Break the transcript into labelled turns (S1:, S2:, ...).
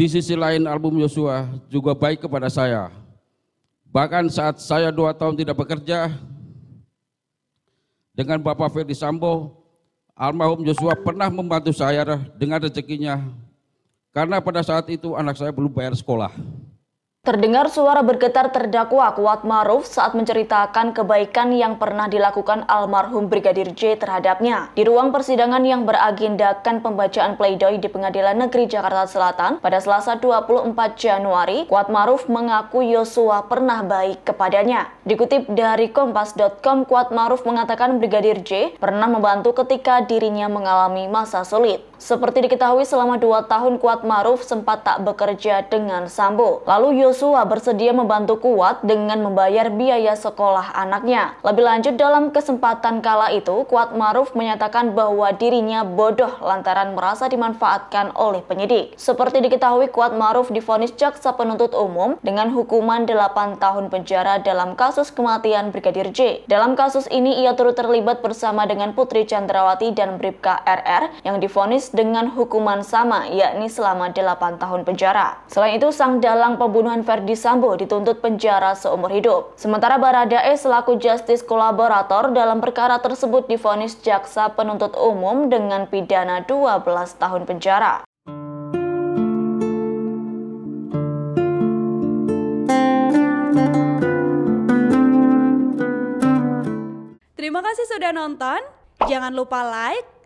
S1: Di sisi lain album Yosua juga baik kepada saya. Bahkan saat saya dua tahun tidak bekerja, dengan Bapak Ferdi Sambo, almarhum Yosua pernah membantu saya dengan rezekinya. Karena pada saat itu anak saya belum bayar sekolah.
S2: Terdengar suara bergetar terdakwa Kuat Maruf saat menceritakan kebaikan yang pernah dilakukan almarhum Brigadir J terhadapnya. Di ruang persidangan yang beragendakan pembacaan pledoi di Pengadilan Negeri Jakarta Selatan pada Selasa 24 Januari, Kuat Maruf mengaku Yosua pernah baik kepadanya. Dikutip dari kompas.com, Kuat Maruf mengatakan Brigadir J pernah membantu ketika dirinya mengalami masa sulit. Seperti diketahui selama dua tahun Kuat Maruf sempat tak bekerja dengan Sambo. Lalu Yosua bersedia membantu Kuat dengan membayar biaya sekolah anaknya. Lebih lanjut dalam kesempatan kala itu, Kuat Maruf menyatakan bahwa dirinya bodoh lantaran merasa dimanfaatkan oleh penyidik. Seperti diketahui Kuat Maruf difonis jaksa penuntut umum dengan hukuman 8 tahun penjara dalam kasus kematian Brigadir J. Dalam kasus ini ia turut terlibat bersama dengan Putri Chandrawati dan Bribka RR yang difonis dengan hukuman sama yakni selama 8 tahun penjara. Selain itu, sang dalang pembunuhan Verdi Sambo dituntut penjara seumur hidup. Sementara Baradae selaku justice kolaborator dalam perkara tersebut difonis jaksa penuntut umum dengan pidana 12 tahun penjara.
S3: Terima kasih sudah nonton. Jangan lupa like,